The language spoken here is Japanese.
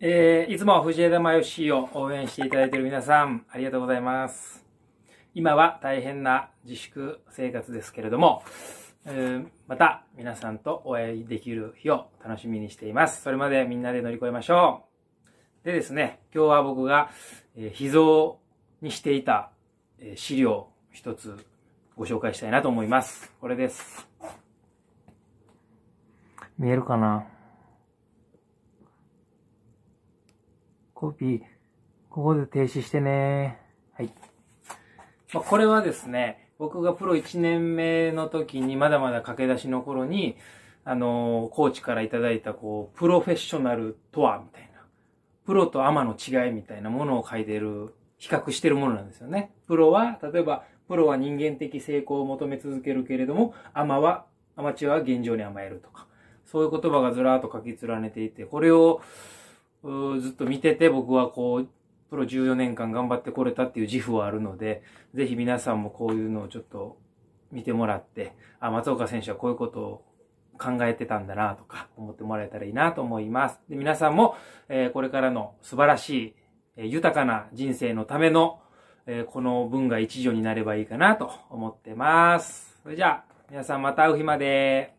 えー、いつも藤枝真由を応援していただいている皆さん、ありがとうございます。今は大変な自粛生活ですけれども、えー、また皆さんとお会いできる日を楽しみにしています。それまでみんなで乗り越えましょう。でですね、今日は僕が、えー、秘蔵にしていた、え資料一つご紹介したいなと思います。これです。見えるかなコピー、ここで停止してね。はい。まあ、これはですね、僕がプロ1年目の時に、まだまだ駆け出しの頃に、あの、コーチからいただいた、こう、プロフェッショナルとは、みたいな。プロとアマの違いみたいなものを書いてる、比較してるものなんですよね。プロは、例えば、プロは人間的成功を求め続けるけれども、アマは、アマチュアは現状に甘えるとか。そういう言葉がずらーっと書き連ねていて、これを、ずっと見てて僕はこう、プロ14年間頑張ってこれたっていう自負はあるので、ぜひ皆さんもこういうのをちょっと見てもらって、あ、松岡選手はこういうことを考えてたんだなとか思ってもらえたらいいなと思います。で皆さんも、えー、これからの素晴らしい、えー、豊かな人生のための、えー、この文が一助になればいいかなと思ってます。それじゃあ、皆さんまた会う日まで。